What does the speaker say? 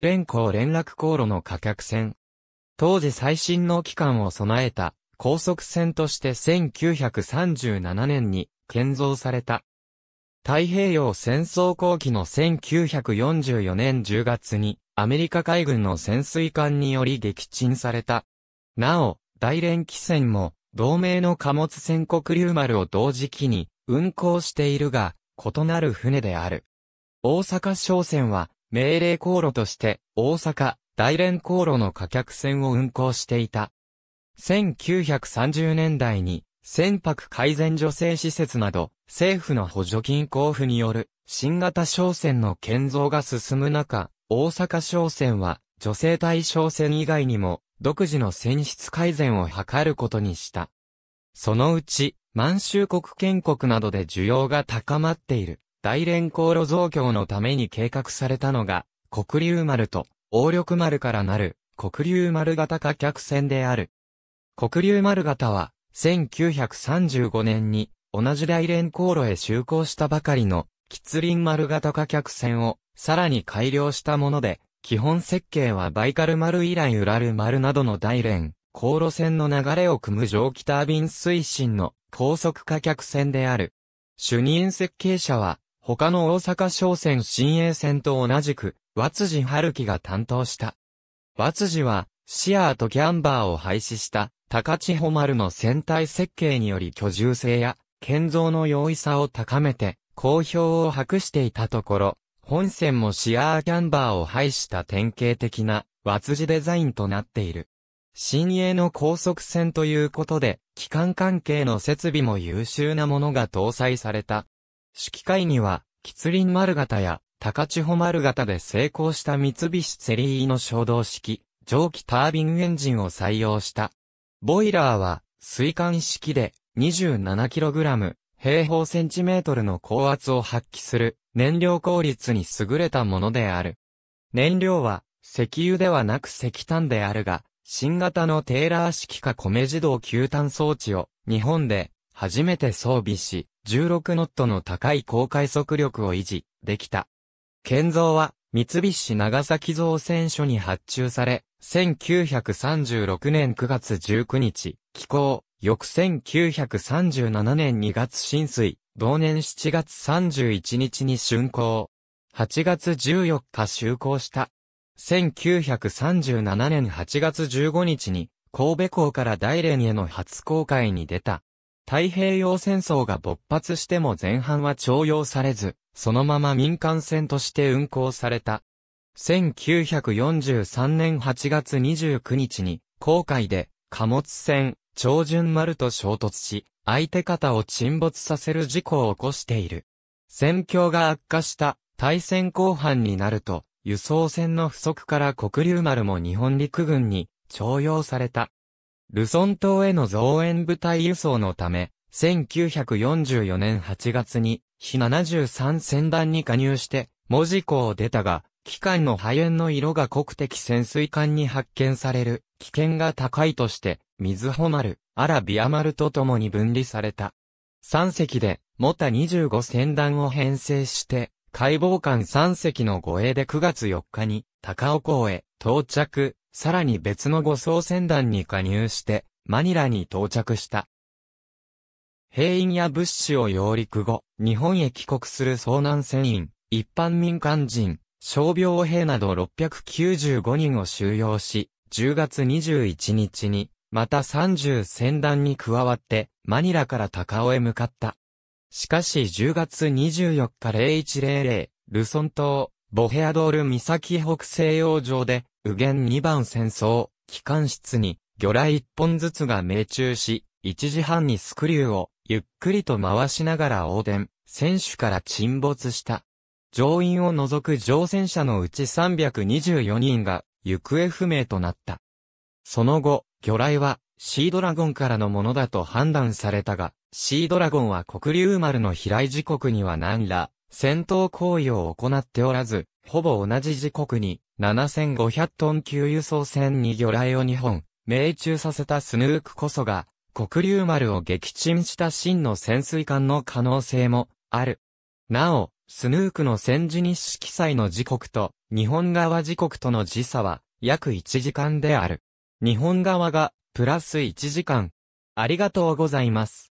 連行連絡航路の貨客船。当時最新の機関を備えた高速船として1937年に建造された。太平洋戦争後期の1944年10月にアメリカ海軍の潜水艦により撃沈された。なお、大連機船も同盟の貨物船国竜丸を同時期に運航しているが、異なる船である。大阪商船は命令航路として、大阪、大連航路の貨客船を運航していた。1930年代に、船舶改善助成施設など、政府の補助金交付による、新型商船の建造が進む中、大阪商船は、女性対象船以外にも、独自の船室改善を図ることにした。そのうち、満州国建国などで需要が高まっている。大連航路増強のために計画されたのが、黒流丸と、王力丸からなる、黒流丸型貨客船である。黒流丸型は、1935年に、同じ大連航路へ就航したばかりの、吉林丸型貨客船を、さらに改良したもので、基本設計はバイカル丸以来ウラル丸などの大連、航路線の流れを組む蒸気タービン推進の高速貨客船である。主任設計者は、他の大阪商船新鋭船と同じく、和辻春樹が担当した。和辻は、シアーとキャンバーを廃止した、高千穂丸の船体設計により居住性や、建造の容易さを高めて、好評を博していたところ、本船もシアーキャンバーを廃した典型的な、和辻デザインとなっている。新鋭の高速船ということで、機関関係の設備も優秀なものが搭載された式会には、吉林丸型や高千穂丸型で成功した三菱セリーの衝動式、蒸気タービンエンジンを採用した。ボイラーは、水管式で 27kg 平方センチメートルの高圧を発揮する燃料効率に優れたものである。燃料は石油ではなく石炭であるが、新型のテーラー式か米自動吸炭装置を日本で初めて装備し、16ノットの高い高快速力を維持、できた。建造は、三菱長崎造船所に発注され、1936年9月19日、寄港、翌1937年2月浸水、同年7月31日に竣工。8月14日就航した。1937年8月15日に、神戸港から大連への初航海に出た。太平洋戦争が勃発しても前半は徴用されず、そのまま民間船として運航された。1943年8月29日に、航海で、貨物船、長順丸と衝突し、相手方を沈没させる事故を起こしている。戦況が悪化した、対戦後半になると、輸送船の不足から黒竜丸も日本陸軍に徴用された。ルソン島への増援部隊輸送のため、1944年8月に、非73船団に加入して、文字港を出たが、機関の破片の色が国的潜水艦に発見される危険が高いとして、水穂丸、アラビア丸と共に分離された。3隻で、モタ25船団を編成して、解剖艦3隻の護衛で9月4日に、高尾港へ到着。さらに別の護送船団に加入して、マニラに到着した。兵員や物資を揚陸後、日本へ帰国する遭難船員、一般民間人、傷病兵など695人を収容し、10月21日に、また30船団に加わって、マニラから高尾へ向かった。しかし10月24日0100、ルソン島、ボヘアドール岬北西洋上で、右舷2番戦争、機関室に、魚雷1本ずつが命中し、1時半にスクリューを、ゆっくりと回しながら横転、選手から沈没した。乗員を除く乗船者のうち324人が、行方不明となった。その後、魚雷は、シードラゴンからのものだと判断されたが、シードラゴンは黒竜丸の飛来時刻には何ら、戦闘行為を行っておらず、ほぼ同じ時刻に、7500トン級輸送船に魚雷を2本、命中させたスヌークこそが、黒竜丸を撃沈した真の潜水艦の可能性も、ある。なお、スヌークの戦時日誌記載の時刻と、日本側時刻との時差は、約1時間である。日本側が、プラス1時間。ありがとうございます。